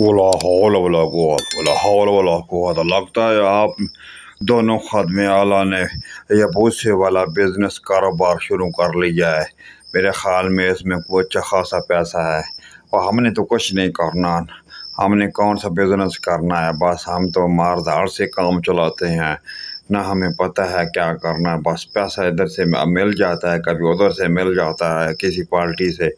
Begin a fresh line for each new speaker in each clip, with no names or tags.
वला हौल वला कुत वला हौल वला तो लगता है आप दोनों में आला ने यह भूसे वाला बिजनेस कारोबार शुरू कर लिया है मेरे ख्याल में इसमें कोई अच्छा खासा पैसा है और हमने तो कुछ नहीं करना हमने कौन सा बिजनेस करना है बस हम तो मारधार से काम चलाते हैं ना हमें पता है क्या करना है बस पैसा इधर से मिल जाता है कभी उधर से मिल जाता है किसी पार्टी से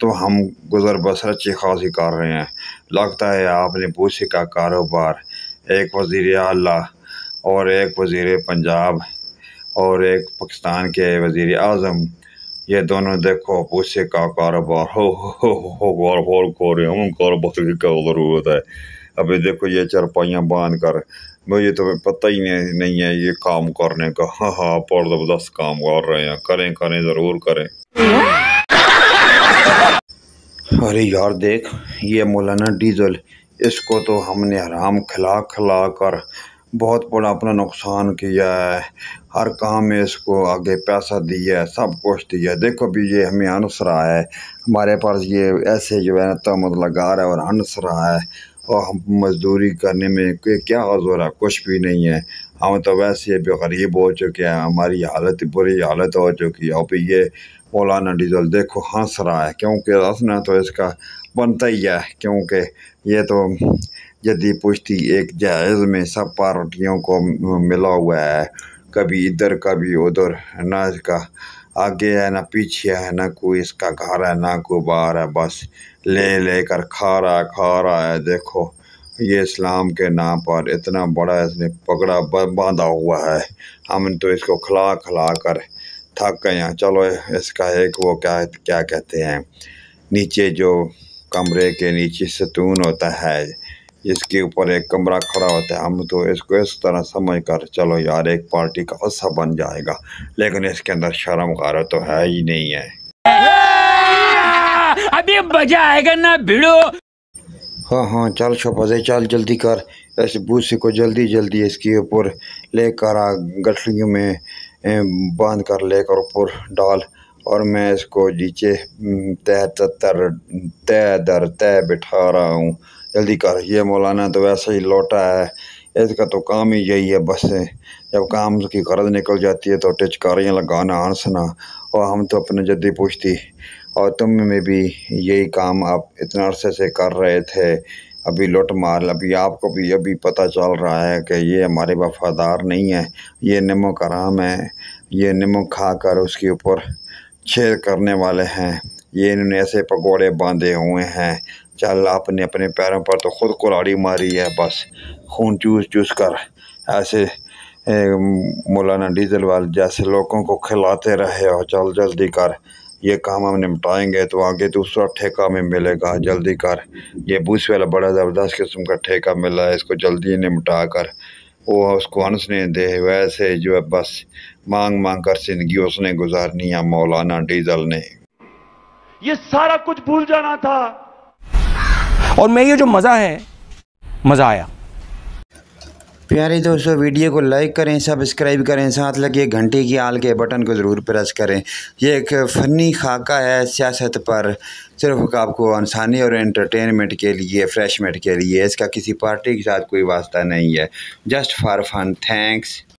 तो हम गुज़र बसर अच्छी खासी कर रहे हैं लगता है आपने पूछे का कारोबार एक वज़ी अला और एक वज़ी पंजाब और एक पाकिस्तान के वज़ी अजम ये दोनों देखो पूछे का कारोबार हो हो हो गौर गौर कारोबार की ज़रूरत है अभी देखो ये चरपाइयाँ बांध कर मुझे तो पता ही नहीं, नहीं है ये काम करने का हाँ हाँ बहुत ज़बरदस्त काम कर रहे हैं करें करें ज़रूर करें अरे यार देख ये मौलाना डीजल इसको तो हमने हराम खिला खिला कर बहुत बड़ा अपना नुकसान किया है हर काम में इसको आगे पैसा दिया है सब कुछ दिया देखो भी ये हमें अनसरा है हमारे पास ये ऐसे जो है तमद लगा रहा है और अनसरा है और हम मज़दूरी करने में क्या है कुछ भी नहीं है हम तो वैसे भी गरीब हो चुके हैं हमारी हालत बुरी हालत हो चुकी है और फिर ये मौलाना डीजल देखो हंस रहा है क्योंकि हंसना तो इसका बनता ही है क्योंकि ये तो यदि पुश्ती एक जहाज़ में सब पार्टियों को मिला हुआ है कभी इधर कभी उधर ना इसका आगे है ना पीछे है ना कोई इसका घर है ना कोई बाहर है बस ले ले कर खा रहा है खा रहा है देखो ये इस्लाम के नाम पर इतना बड़ा इसने पकड़ा बांधा हुआ है हम तो इसको खिला खिला कर थक गए हैं चलो इसका एक वो क्या क्या कहते हैं नीचे जो कमरे के नीचे सतून होता है इसके ऊपर एक कमरा खड़ा होता है हम तो इसको इस तरह समझ कर चलो यार एक पार्टी का हिस्सा बन जाएगा लेकिन इसके अंदर शर्म गारा तो है ही नहीं है अभी मजा आएगा ना भिड़ो हाँ हाँ चल शोपे चल जल्दी कर इस भूसे को जल्दी जल्दी इसके ऊपर लेकर गठलियों में बांध कर लेकर ऊपर डाल और मैं इसको नीचे हम्म, तह तर तय दर तय बिठा रहा हूँ जल्दी कर ये मौलाना तो वैसे ही लौटा है इसका तो काम ही यही है बस जब काम की गर्द निकल जाती है तो टिचकारियाँ लगाना हंसना और हम तो अपने जद्दी पूछती और तुम में भी यही काम आप इतना अरसे से कर रहे थे अभी लुट मार अभी आपको भी अभी पता चल रहा है कि ये हमारे वफादार नहीं है ये निमो आराम है ये निमक खा कर उसके ऊपर छेड़ करने वाले हैं ये इन्होंने ऐसे पकौड़े बांधे हुए हैं चल आपने अपने पैरों पर तो ख़ुद कुलाड़ी मारी है बस खून चूस चूस कर ऐसे मौलाना डीजल वाले जैसे लोगों को खिलाते रहे और चल जल्दी कर ये काम हम निपटाएंगे तो आगे दूसरा ठेका में मिलेगा जल्दी कर ये बूस वाला बड़ा ज़बरदस्त किस्म का ठेका मिला है इसको जल्दी निपटा कर वो उसको हंसने दे वैसे जो है बस मांग मांग कर जिंदगी उसने गुजारनी है मौलाना डीजल ने ये सारा कुछ भूल जाना था और मैं ये जो मज़ा है मज़ा आया प्यारे दोस्तों वीडियो को लाइक करें सब्सक्राइब करें साथ लगे घंटे की आल के बटन को ज़रूर प्रेस करें यह एक फ़नी खाका है सियासत पर सिर्फ आपको आसानी और एंटरटेनमेंट के लिए फ्रेशमेंट के लिए इसका किसी पार्टी के साथ कोई वास्ता नहीं है जस्ट फॉर फन थैंक्स